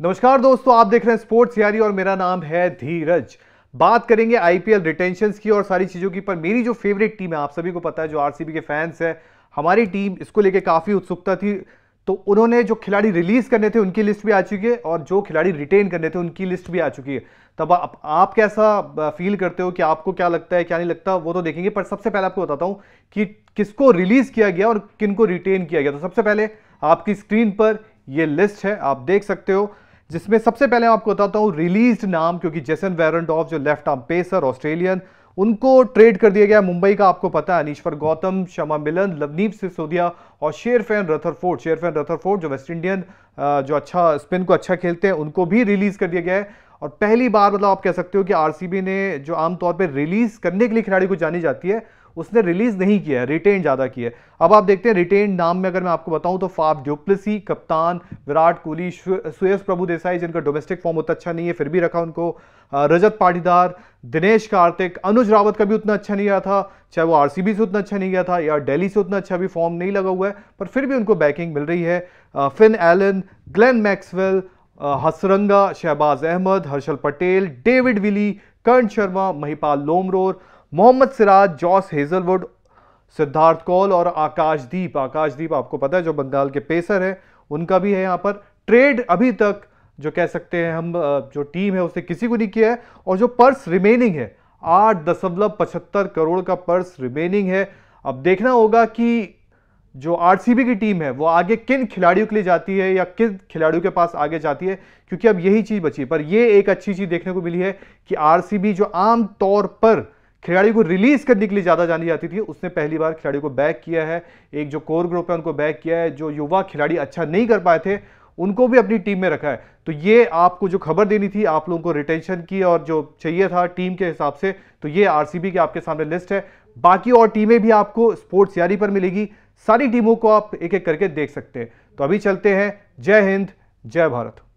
नमस्कार दोस्तों आप देख रहे हैं स्पोर्ट्स यारी और मेरा नाम है धीरज बात करेंगे आईपीएल रिटेंशन की और सारी चीज़ों की पर मेरी जो फेवरेट टीम है आप सभी को पता है जो आरसीबी के फैंस है हमारी टीम इसको लेके काफ़ी उत्सुकता थी तो उन्होंने जो खिलाड़ी रिलीज करने थे उनकी लिस्ट भी आ चुकी है और जो खिलाड़ी रिटेन करने थे उनकी लिस्ट भी आ चुकी है तब आप, आप कैसा फील करते हो कि आपको क्या लगता है क्या नहीं लगता वो तो देखेंगे पर सबसे पहले आपको बताता हूं कि किसको रिलीज किया गया और किनको रिटेन किया गया तो सबसे पहले आपकी स्क्रीन पर यह लिस्ट है आप देख सकते हो जिसमें सबसे पहले आपको बताता हूँ रिलीज नाम क्योंकि जेसन वेरन जो लेफ्ट आर्म पेसर ऑस्ट्रेलियन उनको ट्रेड कर दिया गया मुंबई का आपको पता है अनिश्वर गौतम शमा मिलन लवनीप सिसोदिया और शेरफैन रथरफोर्ड शेरफेन रथरफोर्ड जो वेस्ट इंडियन जो अच्छा स्पिन को अच्छा खेलते हैं उनको भी रिलीज कर दिया गया है और पहली बार मतलब आप कह सकते हो कि आरसीबी ने जो आमतौर पर रिलीज करने के लिए खिलाड़ी को जानी जाती है उसने रिलीज नहीं किया है रिटेन ज़्यादा किया है अब आप देखते हैं रिटेन नाम में अगर मैं आपको बताऊं तो फाफ ड्यूप्लिसी कप्तान विराट कोहली सुयस प्रभु देसाई जिनका डोमेस्टिक फॉर्म उतना अच्छा नहीं है फिर भी रखा उनको रजत पाटीदार दिनेश कार्तिक अनुज रावत का भी उतना अच्छा नहीं गया था चाहे वो आर से उतना अच्छा नहीं गया था या डेली से उतना अच्छा भी फॉर्म नहीं लगा हुआ है पर फिर भी उनको बैकिंग मिल रही है Finn Allen Glenn Maxwell Hasaranga Shahbaz Ahmed Harshal Patel David Willey Karn Sharma Mahipal Lomror Mohammed Siraj Josh Hazlewood Siddharth Kaul और आकाशदीप आकाशदीप आपको पता है जो बंगाल के पेसर हैं उनका भी है यहाँ पर ट्रेड अभी तक जो कह सकते हैं हम जो टीम है उसने किसी को नहीं किया है और जो पर्स रिमेनिंग है आठ दशमलव पचहत्तर करोड़ का पर्स रिमेनिंग है अब देखना होगा कि जो आरसीबी की टीम है वो आगे किन खिलाड़ियों के लिए जाती है या किन खिलाड़ियों के पास आगे जाती है क्योंकि अब यही चीज़ बची है पर ये एक अच्छी चीज़ देखने को मिली है कि आर जो आम तौर पर खिलाड़ी को रिलीज करने के लिए ज़्यादा जानी जाती थी उसने पहली बार खिलाड़ी को बैक किया है एक जो कोर ग्रुप है उनको बैक किया है जो युवा खिलाड़ी अच्छा नहीं कर पाए थे उनको भी अपनी टीम में रखा है तो ये आपको जो खबर देनी थी आप लोगों को रिटेंशन की और जो चाहिए था टीम के हिसाब से तो ये आरसीबी की आपके सामने लिस्ट है बाकी और टीमें भी आपको स्पोर्ट्स यारी पर मिलेगी सारी टीमों को आप एक एक करके देख सकते हैं तो अभी चलते हैं जय हिंद जय भारत